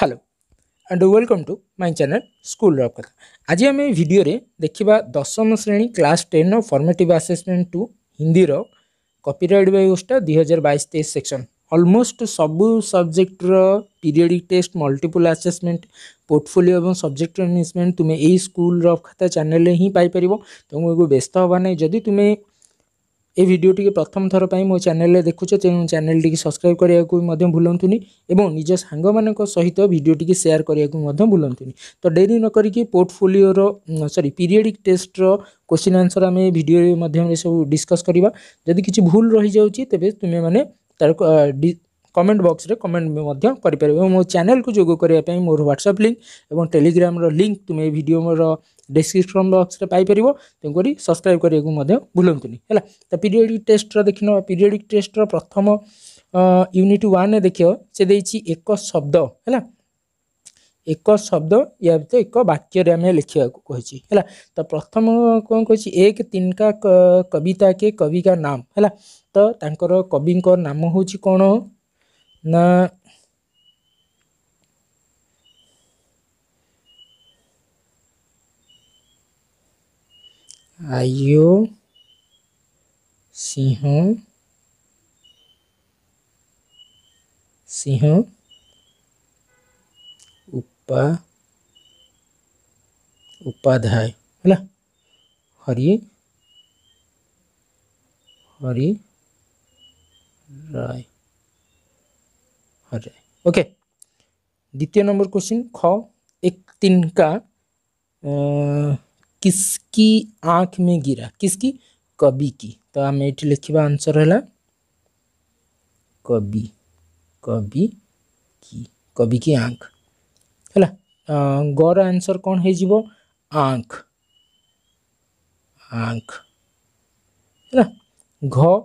Hello and welcome to my channel school rough କଥା ଆଜି ଆମେ ଏହି ଭିଡ଼ିଓରେ ଦେଖିବା ଦଶମ ଶ୍ରେଣୀ କ୍ଲାସ୍ ଟେନ୍ର ଫର୍ମେଟିଭ୍ ଆସେସମେଣ୍ଟ ଟୁ ହିନ୍ଦୀର କପିରାଇଟ୍ ବ୍ୟବସ୍ଥା ଦୁଇ ହଜାର ବାଇଶ ତେଇଶ ସେକ୍ସନ୍ ଅଲମୋଷ୍ଟ ସବୁ ସବଜେକ୍ଟର periodic test multiple assessment portfolio ଏବଂ ସବଜେକ୍ଟ ମ୍ୟାନେଜମେଣ୍ଟ ତୁମେ ଏଇ ସ୍କୁଲ ରଫ୍ ଖାତା ଚ୍ୟାନେଲରେ ହିଁ ପାଇପାରିବ ତେଣୁ ଏକୁ ବ୍ୟସ୍ତ ହେବା ନାହିଁ ଯଦି ତୁମେ ଏ ଭିଡ଼ିଓଟିକି ପ୍ରଥମ ଥର ପାଇଁ ମୋ ଚ୍ୟାନେଲରେ ଦେଖୁଛ ତେଣୁ ଚ୍ୟାନେଲଟିକି ସବସ୍କ୍ରାଇବ୍ କରିବାକୁ ବି ମଧ୍ୟ ଭୁଲନ୍ତୁନି ଏବଂ ନିଜ ସାଙ୍ଗମାନଙ୍କ ସହିତ ଭିଡ଼ିଓଟିକି ସେୟାର କରିବାକୁ ମଧ୍ୟ ଭୁଲନ୍ତୁନି ତ ଡେରି ନ କରିକି ପୋର୍ଟଫୋଲିଓର ସରି ପିରିୟଡ଼ିକ୍ ଟେଷ୍ଟର କୋଶ୍ଚିନ୍ ଆନ୍ସର୍ ଆମେ ଭିଡ଼ିଓ ମାଧ୍ୟମରେ ସବୁ ଡିସ୍କସ୍ କରିବା ଯଦି କିଛି ଭୁଲ ରହିଯାଉଛି ତେବେ ତୁମେମାନେ ତା'ର କମେଣ୍ଟ ବକ୍ସରେ କମେଣ୍ଟ ମଧ୍ୟ କରିପାରିବ ଏବଂ ମୋ ଚ୍ୟାନେଲକୁ ଯୋଗ କରିବା ପାଇଁ ମୋର ହ୍ୱାଟ୍ସଆପ୍ ଲିଙ୍କ୍ ଏବଂ ଟେଲିଗ୍ରାମର ଲିଙ୍କ୍ ତୁମେ ଭିଡ଼ିଓର ଡେସ୍କ୍ରିପ୍ସନ୍ ବକ୍ସରେ ପାଇପାରିବ ତେଣୁକରି ସବସ୍କ୍ରାଇବ୍ କରିବାକୁ ମଧ୍ୟ ଭୁଲନ୍ତୁନି ହେଲା ତ ପିରିଅଡ଼ିକ୍ ଟେଷ୍ଟର ଦେଖିନେବା ପିରିଅଡ଼ିକ୍ ଟେଷ୍ଟର ପ୍ରଥମ ୟୁନିଟ୍ ୱାନ୍ରେ ଦେଖିବ ସେ ଦେଇଛି ଏକ ଶବ୍ଦ ହେଲା ଏକ ଶବ୍ଦ ୟା ଭିତରେ ଏକ ବାକ୍ୟରେ ଆମେ ଲେଖିବାକୁ କହିଛି ହେଲା ତ ପ୍ରଥମ କ'ଣ କହିଛି ଏକ ତିନିକା କବିତା କେ କବିକା ନାମ ହେଲା ତ ତାଙ୍କର କବିଙ୍କ ନାମ ହେଉଛି କ'ଣ ନା आईओ सिंह सिंह उपा उपाध्याय है हरि हरि राय हरि ओके द्वितीय नंबर क्वेश्चन ख एक तीन का आ, किसकी आँख में गिरा किसकी कवि की तो आम ये लिखा आंसर है कवि कवि की कवि की आँख है गर आंसर कौन हो आँख आँख है घ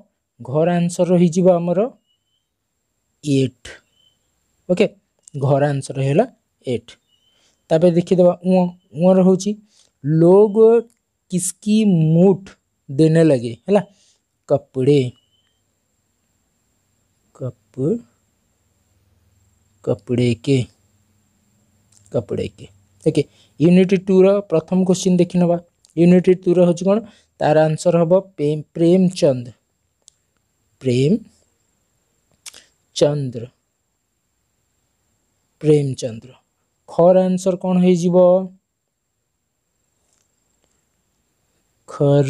घर आंसर रही आमर एट ओके घर आंसर है एट तापर देखीदे ऊँ ऊँर हूँ लोग किसकी मूठ देने लगे है ना कपड़े कप कपड़े के कपड़े के ओके यूनिट टू रथम क्वेश्चन देखने ना यूनिट टू रोच कौन तार आंसर हम प्रेम प्रेमचंद प्रेम चंद्र प्रेमचंद्र खर आंसर कौन है जीवो? खर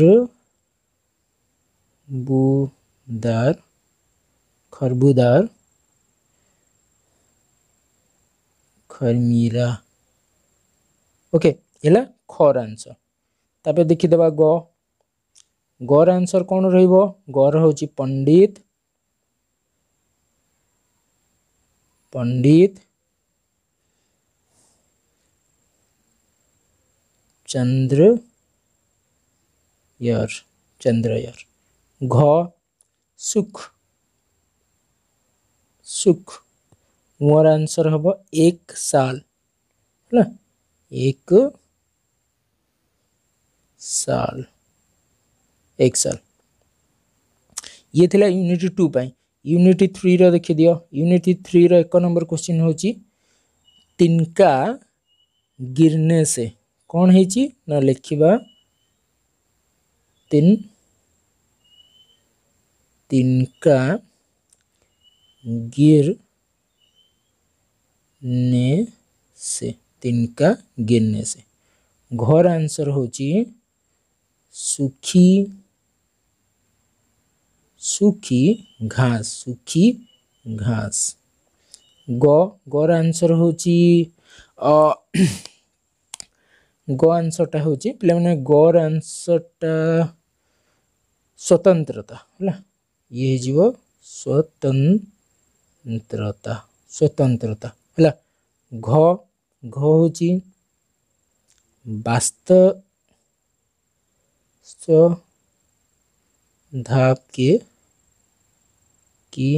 बुदार खरबुदार खरमीरा ओके इला खर आंसर तापे देखी ग गर आंसर कौन रही पंडित पंडित चंद्र चंद्र चंद्रयर घ सुख सुख मोर आंसर हम एक साल है ना एक साल एक साल ये थी यूनिट टू पाई यूनिट थ्री रखिदि यूनिट थ्री रक नंबर क्वेश्चन हूँ तिनका गिरने से कौन है ना लिखा तीन तिनका ने से तिनका गिरने से घर आंसर हूँ सुखी सुखी घास सुखी घास ग गर आंसर हूँ गो आंसरटा हूँ पे गोर आंसरटा स्वतंत्रता है ये जीव स्वतंत्रता स्वतंत्रता है घ घ धाप के की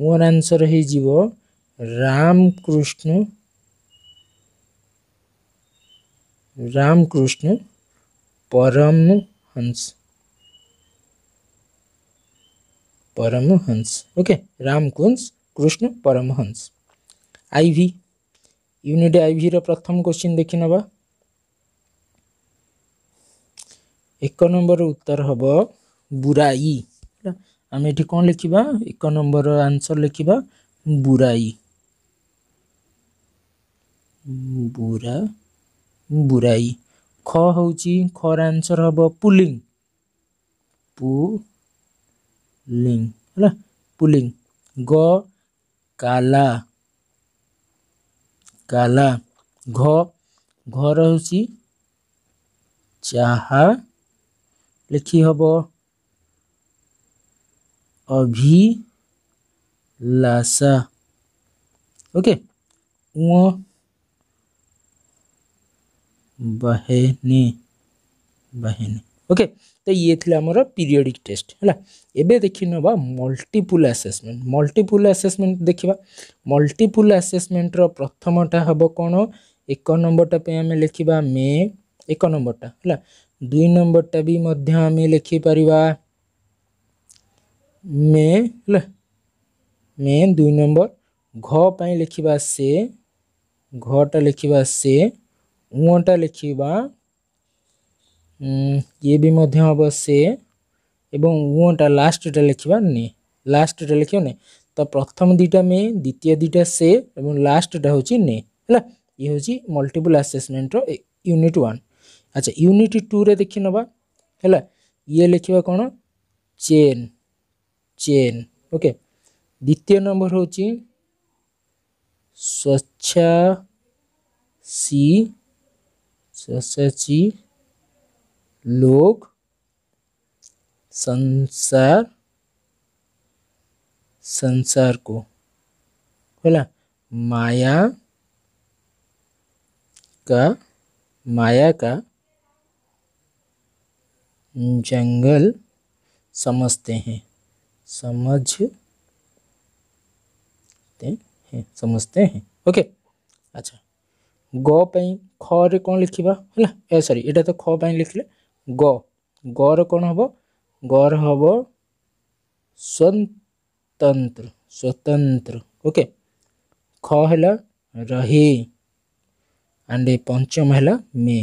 मोर ମୋର हो रामकृष्ण रामकृष्ण परम हंस परमहंस ओके रामकुंज Krishna Paramhansa IV unit IV रो प्रथम क्वेश्चन देखि नबा एक नंबर उत्तर हम बुराई আমি এটি কোন লিখিবা এক নম্বর আনসার লিখিবা বুরাই বুরা বুরাই খ হচ্ছে খর আনসার হব পুলিং পু লিং হ্যাঁ পুলিং গ কালা কালা ঘ ঘর হচ্ছে চাহা লিখি અભિલાષા ઓકે ઉ બહેને બહેને ओके तो ये थी आमर पीरियडिक टेस्ट है एवं ना मल्टीपुल आसेसमेंट मल्टीपुल आसेसमेंट देखा मल्टीपुल आसेसमेंटर प्रथमटा हम कौन एक नंबरटा आम लिखा मे एक नंबरटा है दुई नंबरटा भी आम लिखिपर ମେ ହେଲା ମେ ଦୁଇ ନମ୍ବର ଘ ପାଇଁ ଲେଖିବା ସେ ଘଟା ଲେଖିବା ସେ ଉଅଁଟା ଲେଖିବା ଇଏ ବି ମଧ୍ୟ ହେବ ସେ ଏବଂ ଉଅଁଟା ଲାଷ୍ଟଟା ଲେଖିବା ନେ ଲାଷ୍ଟଟା ଲେଖିବା ନେ ତ ପ୍ରଥମ ଦୁଇଟା ମେ ଦ୍ୱିତୀୟ ଦୁଇଟା ସେ ଏବଂ ଲାଷ୍ଟଟା ହେଉଛି ନେ ହେଲା ଇଏ ହେଉଛି ମଲ୍ଟିପୁଲ୍ ଆସେସମେଣ୍ଟର ୟୁନିଟ୍ ୱାନ୍ ଆଚ୍ଛା ୟୁନିଟ୍ ଟୁରେ ଦେଖିନେବା ହେଲା ଇଏ ଲେଖିବା କ'ଣ ଚେନ୍ चेन ओके द्वितीय नंबर ନମ୍ବର ହେଉଛି ସ୍ୱଚ୍ଛାସୀ स्वशाची लोग संसार संसार को ना माया का माया का जंगल समझते हैं समझ हैं समझते हैं ओके अच्छा गई खे कौन लिखा है सरी ये तो खाई लिखले ग कौन हम गर हम स्वतंत्र स्वतंत्र ओके है रही एंड पंचम है मे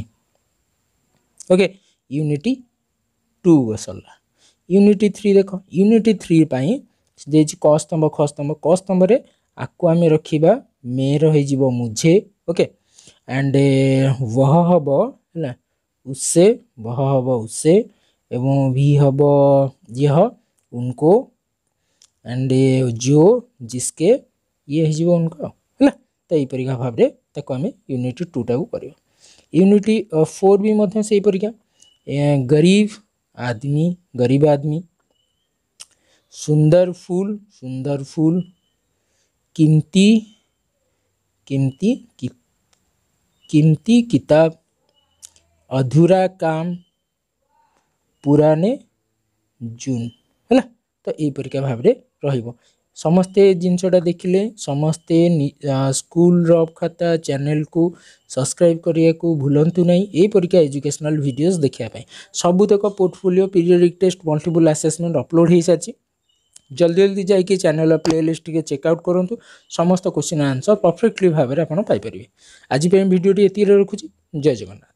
ओके यूनिटी टू सरला यूनिट थ्री देख यूनिट थ्री दे कस्तंभ खस्तंभ कस्तंभ में आकु आम रखा मेर हो मुझे ओके एंड वह हब है उसे वह हब उसे एवं भी हब यह उनको एंड जो जिसके ये हो तो यहाँ भाव में यूनिट टूटा को कर यूनिट फोर भी से परीक्षा गरीब आदमी गरीब आदमी सुंदर फूल सुंदर फूल कीमती कीमती कीमती किताब अधूरा काम पुराने जून है ना तो यही भाव में रहा ସମସ୍ତେ ଜିନିଷଟା ଦେଖିଲେ ସମସ୍ତେ ସ୍କୁଲର ଖାତା ଚ୍ୟାନେଲକୁ ସବସ୍କ୍ରାଇବ୍ କରିବାକୁ ଭୁଲନ୍ତୁ ନାହିଁ ଏହିପରିକା ଏଜୁକେସନାଲ୍ ଭିଡ଼ିଓଜ୍ ଦେଖିବା ପାଇଁ ସବୁତକ portfolio periodic test multiple assessment upload ହୋଇସାରିଛି ଜଲ୍ଦି ଜଲ୍ଦି ଯାଇକି ଚ୍ୟାନେଲ୍ର ପ୍ଲେଲିଷ୍ଟ ଟିକେ ଚେକ୍ଆଉଟ୍ କରନ୍ତୁ ସମସ୍ତ କୋଶ୍ଚିନ୍ ଆନ୍ସର୍ ପରଫେକ୍ଟଲି ଭାବରେ ଆପଣ ପାଇପାରିବେ ଆଜି ପାଇଁ ଭିଡ଼ିଓଟି ଏତିକିରେ ରଖୁଛି ଜୟ ଜଗନ୍ନାଥ